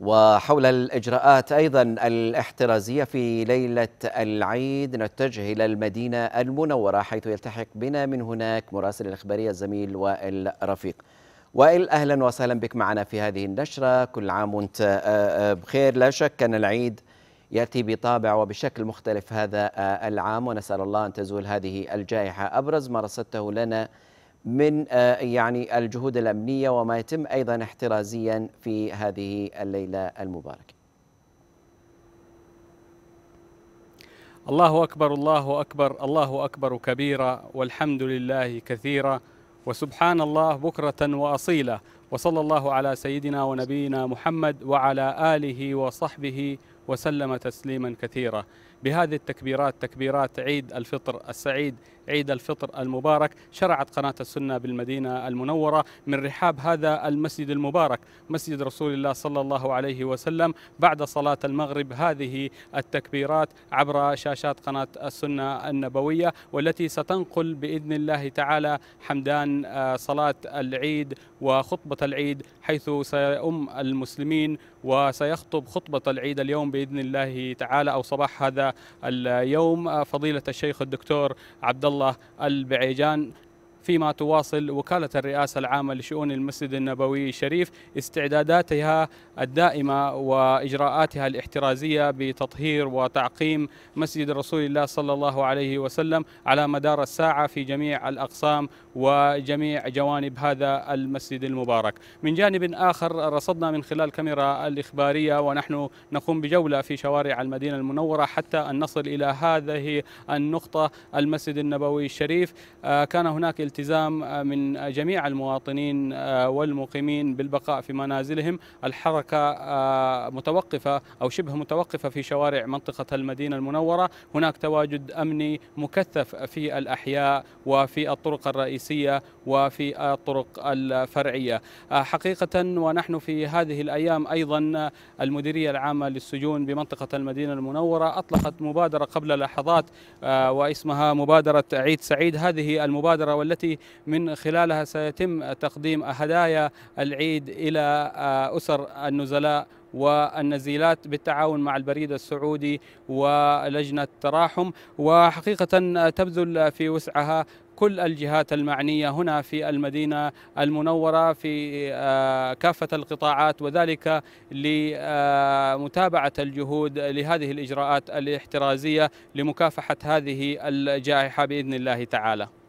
وحول الإجراءات أيضا الاحترازية في ليلة العيد نتجه إلى المدينة المنورة حيث يلتحق بنا من هناك مراسل الإخبارية الزميل وائل رفيق وائل أهلا وسهلا بك معنا في هذه النشرة كل عام وانت آه، آه، بخير لا شك أن العيد يأتي بطابع وبشكل مختلف هذا آه، العام ونسأل الله أن تزول هذه الجائحة أبرز ما رصدته لنا من آه، يعني الجهود الأمنية وما يتم أيضا احترازيا في هذه الليلة المباركة الله أكبر الله أكبر الله أكبر كبيرا والحمد لله كثيرا وسبحان الله بكرة وأصيلا وصلى الله على سيدنا ونبينا محمد وعلى آله وصحبه وسلم تسليما كثيرا بهذه التكبيرات تكبيرات عيد الفطر السعيد عيد الفطر المبارك شرعت قناة السنة بالمدينة المنورة من رحاب هذا المسجد المبارك مسجد رسول الله صلى الله عليه وسلم بعد صلاة المغرب هذه التكبيرات عبر شاشات قناة السنة النبوية والتي ستنقل بإذن الله تعالى حمدان آه، صلاة العيد وخطبة العيد حيث سيؤم المسلمين وسيخطب خطبة العيد اليوم بإذن الله تعالى أو صباح هذا اليوم فضيلة الشيخ الدكتور عبد الله البعيجان فيما تواصل وكالة الرئاسة العامة لشؤون المسجد النبوي الشريف استعداداتها الدائمة وإجراءاتها الاحترازية بتطهير وتعقيم مسجد رسول الله صلى الله عليه وسلم على مدار الساعة في جميع الأقسام وجميع جوانب هذا المسجد المبارك من جانب آخر رصدنا من خلال كاميرا الإخبارية ونحن نقوم بجولة في شوارع المدينة المنورة حتى أن نصل إلى هذه النقطة المسجد النبوي الشريف آه، كان هناك الالتزام آه، من جميع المواطنين آه، والمقيمين بالبقاء في منازلهم الحركة آه، متوقفة أو شبه متوقفة في شوارع منطقة المدينة المنورة هناك تواجد أمني مكثف في الأحياء وفي الطرق الرئيسية وفي الطرق الفرعية حقيقة ونحن في هذه الأيام أيضا المديرية العامة للسجون بمنطقة المدينة المنورة أطلقت مبادرة قبل لحظات واسمها مبادرة عيد سعيد هذه المبادرة والتي التي من خلالها سيتم تقديم هدايا العيد إلى آه، أسر النزلاء والنزيلات بالتعاون مع البريد السعودي ولجنة تراحم وحقيقة آه، تبذل في وسعها كل الجهات المعنية هنا في المدينة المنورة في آه، كافة القطاعات وذلك لمتابعة الجهود لهذه الإجراءات الاحترازية لمكافحة هذه الجائحة بإذن الله تعالى